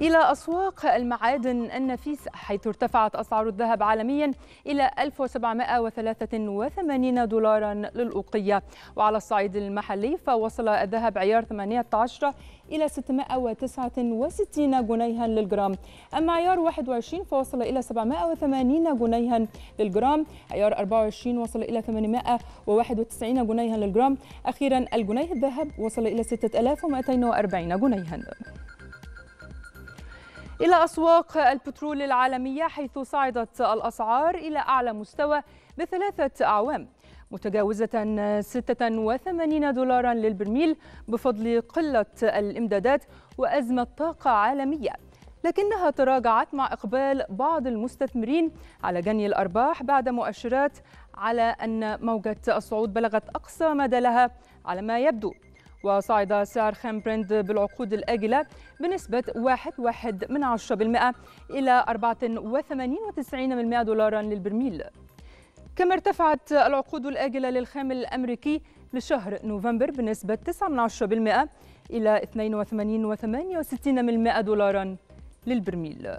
إلى أسواق المعادن النفيسة حيث ارتفعت أسعار الذهب عالميا إلى 1783 دولارا للأوقية وعلى الصعيد المحلي فوصل الذهب عيار 18 إلى 669 جنيها للجرام أما عيار 21 فوصل إلى 780 جنيها للجرام عيار 24 وصل إلى 891 جنيها للجرام أخيرا الجنيه الذهب وصل إلى 6240 جنيها إلى أسواق البترول العالمية حيث صعدت الأسعار إلى أعلى مستوى بثلاثة أعوام متجاوزة 86 دولارا للبرميل بفضل قلة الإمدادات وأزمة طاقة عالمية لكنها تراجعت مع إقبال بعض المستثمرين على جني الأرباح بعد مؤشرات على أن موجة الصعود بلغت أقصى مدى لها على ما يبدو وصعد سعر خام برنت بالعقود الآجلة بنسبة 1.1 من عشرة بالمئة إلى 84.90 من دولارا للبرميل كما ارتفعت العقود الآجلة للخام الأمريكي لشهر نوفمبر بنسبة 9 من عشرة بالمئة إلى 82.68 من دولارا للبرميل